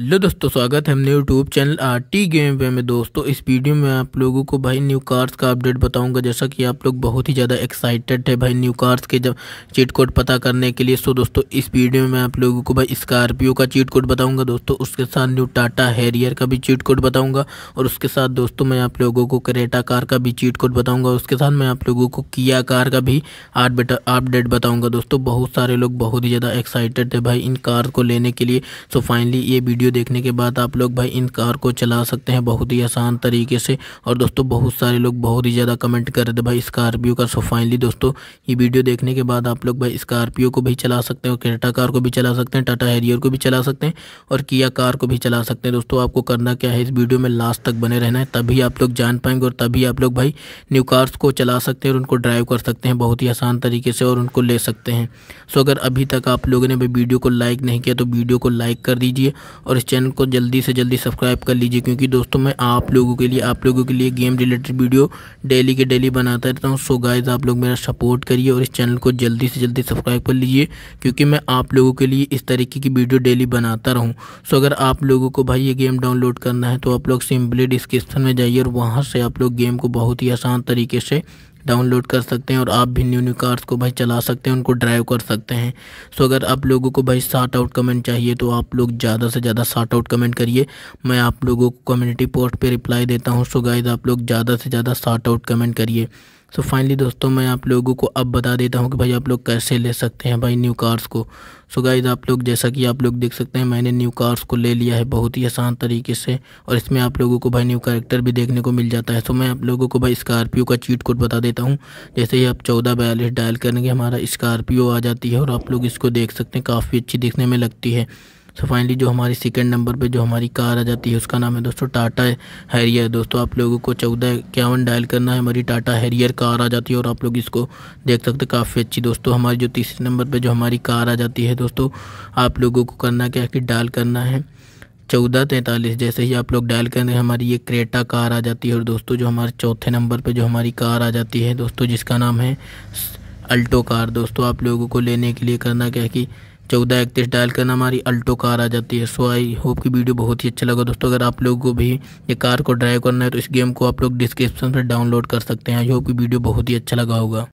hello दोस्तों स्वागत है हमने YouTube channel R T game way में दोस्तों इस वीडियो में आप लोगों को भाई न्यू कार्स का अपडेट बताऊंगा जैसा कि आप लोग बहुत ही ज़्यादा एक्साइटेड है भाई न्यू कार्स के जब चीट कोड पता करने के लिए सो दोस्तों इस वीडियो में आप लोगों को भाई स्कॉर्पियो का चीट कोड बताऊँगा दोस्तों उसके साथ न्यू टाटा हैरियर का भी चीट कोड बताऊँगा और उसके साथ दोस्तों मैं आप लोगों को करेटा कार का भी चीट कोड बताऊँगा उसके साथ मैं आप लोगों को किया कार का भी अपडेट बताऊँगा दोस्तों बहुत सारे लोग बहुत ही ज़्यादा एक्साइटेड है भाई इन कार को लेने के लिए सो फाइनली ये वीडियो वीडियो देखने के बाद आप लोग भाई इन कार को चला सकते हैं बहुत ही आसान तरीके से और दोस्तों बहुत सारे लोग बहुत ही ज़्यादा कमेंट कर रहे थे भाई स्कॉर्पियो का सो फाइनली दोस्तों ये वीडियो देखने के बाद आप लोग भाई स्कॉर्पियो को भी चला सकते हैं और क्रेटा कार को भी चला सकते हैं टाटा हैरियर को भी चला सकते हैं और किया कार को भी चला सकते हैं दोस्तों आपको करना क्या है इस वीडियो में लास्ट तक बने रहना है तभी आप लोग जान पाएंगे और तभी आप लोग भाई न्यू कार्स को चला सकते हैं और उनको ड्राइव कर सकते हैं बहुत ही आसान तरीके से और उनको ले सकते हैं सो अगर अभी तक आप लोगों ने भाई वीडियो को लाइक नहीं किया तो वीडियो को लाइक कर दीजिए और और इस चैनल को जल्दी से जल्दी सब्सक्राइब कर लीजिए क्योंकि दोस्तों मैं आप लोगों के लिए आप लोगों के लिए गेम रिलेटेड वीडियो डेली के डेली बनाता रहता हूँ सो गाइज आप लोग मेरा सपोर्ट करिए और इस चैनल को जल्दी से जल्दी सब्सक्राइब कर लीजिए क्योंकि मैं आप लोगों के लिए इस तरीके की वीडियो डेली बनाता रहूँ सो अगर आप लोगों को भाई ये गेम डाउनलोड करना है तो आप लोग सिम्पली डिस्क्रिप्शन में जाइए और वहाँ से आप लोग गेम को बहुत ही आसान तरीके से डाउनलोड कर सकते हैं और आप भी न्यू न्यू कार्स को भाई चला सकते हैं उनको ड्राइव कर सकते हैं सो अगर आप लोगों को भाई शार्ट आउट कमेंट चाहिए तो आप लोग ज़्यादा से ज़्यादा शार्ट आउट कमेंट करिए मैं आप लोगों को कम्युनिटी पोस्ट पर रिप्लाई देता हूँ सो गाइज आप लोग ज़्यादा से ज़्यादा शार्ट आउट कमेंट करिए सो so फाइनली दोस्तों मैं आप लोगों को अब बता देता हूँ कि भाई आप लोग कैसे ले सकते हैं भाई न्यू कार्स को सो so गाइज आप लोग जैसा कि आप लोग देख सकते हैं मैंने न्यू कार्स को ले लिया है बहुत ही आसान तरीके से और इसमें आप लोगों को भाई न्यू कैरेक्टर भी देखने को मिल जाता है सो so मैं आप लोगों को भाई स्कॉर्पियो का चीट कोड बता देता हूँ जैसे ही आप चौदह बयालीस डायल करेंगे हमारा स्कॉर्पियो आ जाती है और आप लोग इसको देख सकते हैं काफ़ी अच्छी दिखने में लगती है सो फाइनली जो हमारी सेकेंड नंबर पर जो हमारी कार आ जाती है उसका नाम है दोस्तों टाटा हैरियर दोस्तों आप लोगों को चौदह इक्यावन डायल करना है हमारी टाटा हैरियर कार आ जाती है और आप लोग इसको देख सकते काफ़ी अच्छी दोस्तों हमारी जो तीसरे नंबर पर जो हमारी कार आ जाती है दोस्तों आप लोगों को करना क्या कि डायल करना है चौदह तैंतालीस जैसे ही आप लोग डायल करेंगे हमारी ये क्रेटा कार आ जाती है और दोस्तों जो हमारे चौथे नंबर पे जो हमारी कार आ जाती है दोस्तों जिसका नाम है अल्टो कार दोस्तों आप लोगों को लेने के लिए करना क्या है कि चौदह इकतीस डायल करना हमारी अल्टो कार आ जाती है सो आई होप की वीडियो बहुत ही अच्छा लगा दोस्तों अगर आप लोगों को भी ये कार को ड्राइव करना है तो इस गेम को आप लोग डिस्क्रिप्शन पर डाउनलोड कर सकते हैं आई होप की वीडियो बहुत ही अच्छा लगा होगा